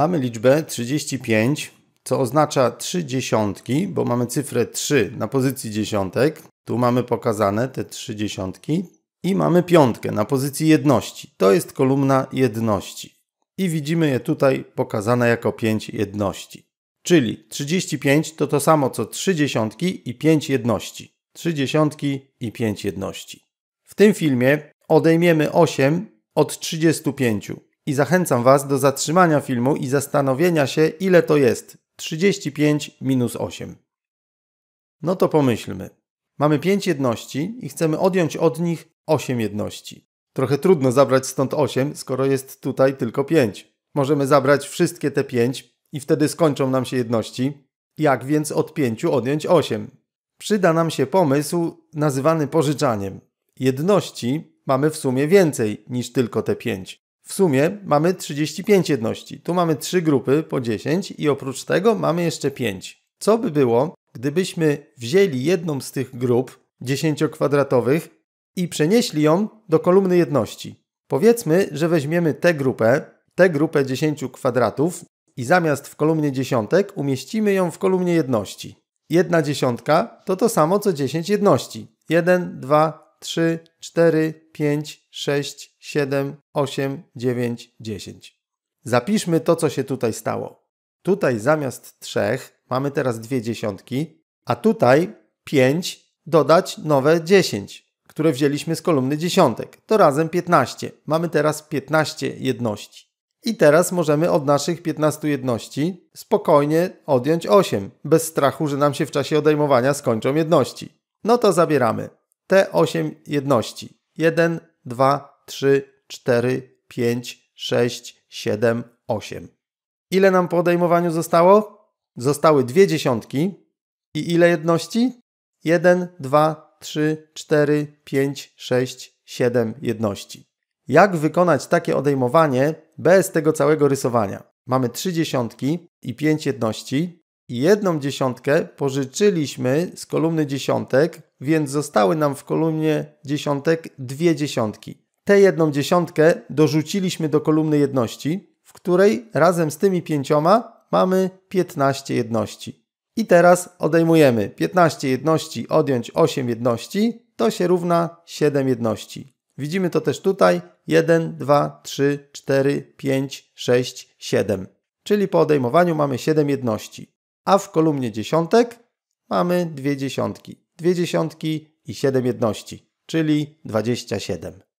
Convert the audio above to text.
Mamy liczbę 35, co oznacza 3 dziesiątki, bo mamy cyfrę 3 na pozycji dziesiątek. Tu mamy pokazane te 3 dziesiątki. I mamy piątkę na pozycji jedności. To jest kolumna jedności. I widzimy je tutaj pokazane jako 5 jedności. Czyli 35 to to samo co 3 dziesiątki i 5 jedności. 3 dziesiątki i 5 jedności. W tym filmie odejmiemy 8 od 35 i zachęcam Was do zatrzymania filmu i zastanowienia się, ile to jest 35 minus 8. No to pomyślmy. Mamy 5 jedności i chcemy odjąć od nich 8 jedności. Trochę trudno zabrać stąd 8, skoro jest tutaj tylko 5. Możemy zabrać wszystkie te 5 i wtedy skończą nam się jedności. Jak więc od 5 odjąć 8? Przyda nam się pomysł nazywany pożyczaniem. Jedności mamy w sumie więcej niż tylko te 5. W sumie mamy 35 jedności. Tu mamy 3 grupy po 10 i oprócz tego mamy jeszcze 5. Co by było, gdybyśmy wzięli jedną z tych grup dziesięciokwadratowych i przenieśli ją do kolumny jedności? Powiedzmy, że weźmiemy tę grupę, tę grupę 10 kwadratów i zamiast w kolumnie dziesiątek umieścimy ją w kolumnie jedności. Jedna dziesiątka to to samo co 10 jedności. 1, 2, 3, 4, 5, 6, 7, 8, 9, 10. Zapiszmy to, co się tutaj stało. Tutaj zamiast 3 mamy teraz dwie dziesiątki, a tutaj 5 dodać nowe 10, które wzięliśmy z kolumny dziesiątek. To razem 15. Mamy teraz 15 jedności. I teraz możemy od naszych 15 jedności spokojnie odjąć 8, bez strachu, że nam się w czasie odejmowania skończą jedności. No to zabieramy te 8 jedności. 1, 2, 3, 4, 5, 6, 7, 8. Ile nam po odejmowaniu zostało? Zostały dwie dziesiątki. I ile jedności? 1, 2, 3, 4, 5, 6, 7 jedności. Jak wykonać takie odejmowanie bez tego całego rysowania? Mamy 3 dziesiątki i 5 jedności, jedną dziesiątkę pożyczyliśmy z kolumny dziesiątek, więc zostały nam w kolumnie dziesiątek dwie dziesiątki. Tę jedną dziesiątkę dorzuciliśmy do kolumny jedności, w której razem z tymi pięcioma mamy 15 jedności. I teraz odejmujemy 15 jedności odjąć 8 jedności, to się równa 7 jedności. Widzimy to też tutaj 1, 2, 3, 4, 5, 6, 7. Czyli po odejmowaniu mamy 7 jedności a w kolumnie dziesiątek mamy dwie dziesiątki. Dwie dziesiątki i siedem jedności, czyli 27.